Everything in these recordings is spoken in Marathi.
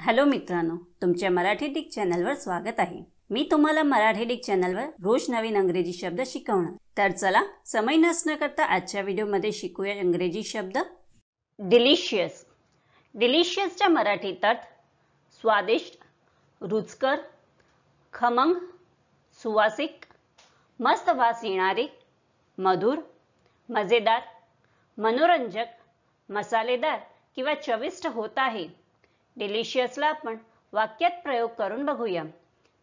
हॅलो मित्रांनो तुमच्या मराठी डिक चॅनलवर स्वागत आहे मी तुम्हाला मराठी डिक चॅनलवर रोज नवीन अंग्रेजी शब्द शिकवणार तर चला समय नसण्याकरता करता आजच्या व्हिडिओमध्ये शिकूया इंग्रजी शब्द डिलिशियस डिलिशियसच्या मराठीत अर्थ स्वादिष्ट रुचकर खमंग सुवासिक मस्त वास येणारे मधुर मजेदार मनोरंजक मसालेदार किंवा चविष्ट होत आहे डिलिशियसला आपण वाक्यात प्रयोग करून बघूया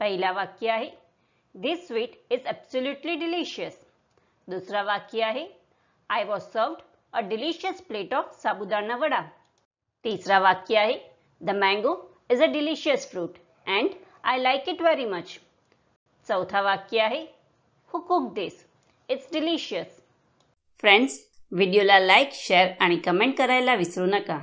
पहिला वाक्य आहे this sweet is absolutely delicious दुसरा वाक्य आहे I was served a delicious plate of sabudana vada तिसरा वाक्य आहे the mango is a delicious fruit and I like it very much चौथा वाक्य आहे who cook this it's delicious friends व्हिडिओला लाईक शेअर आणि कमेंट करायला विसरू नका